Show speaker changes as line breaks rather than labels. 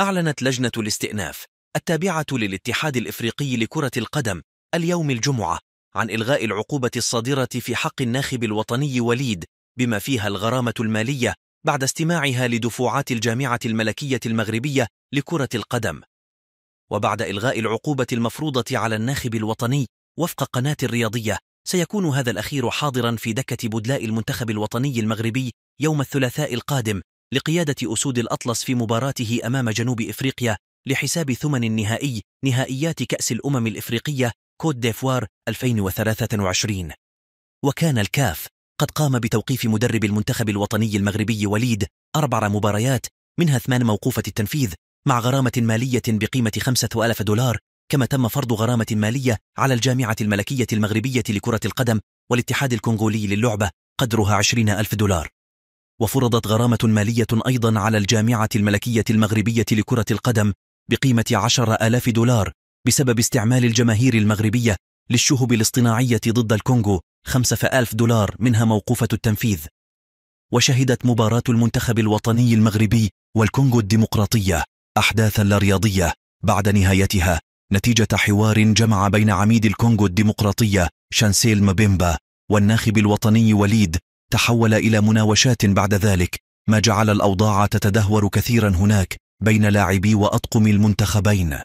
أعلنت لجنة الاستئناف التابعة للاتحاد الإفريقي لكرة القدم اليوم الجمعة عن إلغاء العقوبة الصادرة في حق الناخب الوطني وليد بما فيها الغرامة المالية بعد استماعها لدفوعات الجامعة الملكية المغربية لكرة القدم وبعد إلغاء العقوبة المفروضة على الناخب الوطني وفق قناة الرياضية سيكون هذا الأخير حاضرا في دكة بدلاء المنتخب الوطني المغربي يوم الثلاثاء القادم لقيادة أسود الأطلس في مباراته أمام جنوب إفريقيا لحساب ثمن النهائي نهائيات كأس الأمم الإفريقية كوت ديفوار 2023 وكان الكاف قد قام بتوقيف مدرب المنتخب الوطني المغربي وليد أربع مباريات منها ثمان موقوفة التنفيذ مع غرامة مالية بقيمة 5000 دولار كما تم فرض غرامة مالية على الجامعة الملكية المغربية لكرة القدم والاتحاد الكونغولي للعبة قدرها عشرين ألف دولار وفرضت غرامة مالية أيضا على الجامعة الملكية المغربية لكرة القدم بقيمة عشر آلاف دولار بسبب استعمال الجماهير المغربية للشهب الاصطناعية ضد الكونغو خمسة ألف دولار منها موقوفة التنفيذ وشهدت مباراة المنتخب الوطني المغربي والكونغو الديمقراطية أحداثا لا رياضية بعد نهايتها نتيجة حوار جمع بين عميد الكونغو الديمقراطية شانسيل مبيمبا والناخب الوطني وليد تحول إلى مناوشات بعد ذلك ما جعل الأوضاع تتدهور كثيرا هناك بين لاعبي وأطقم المنتخبين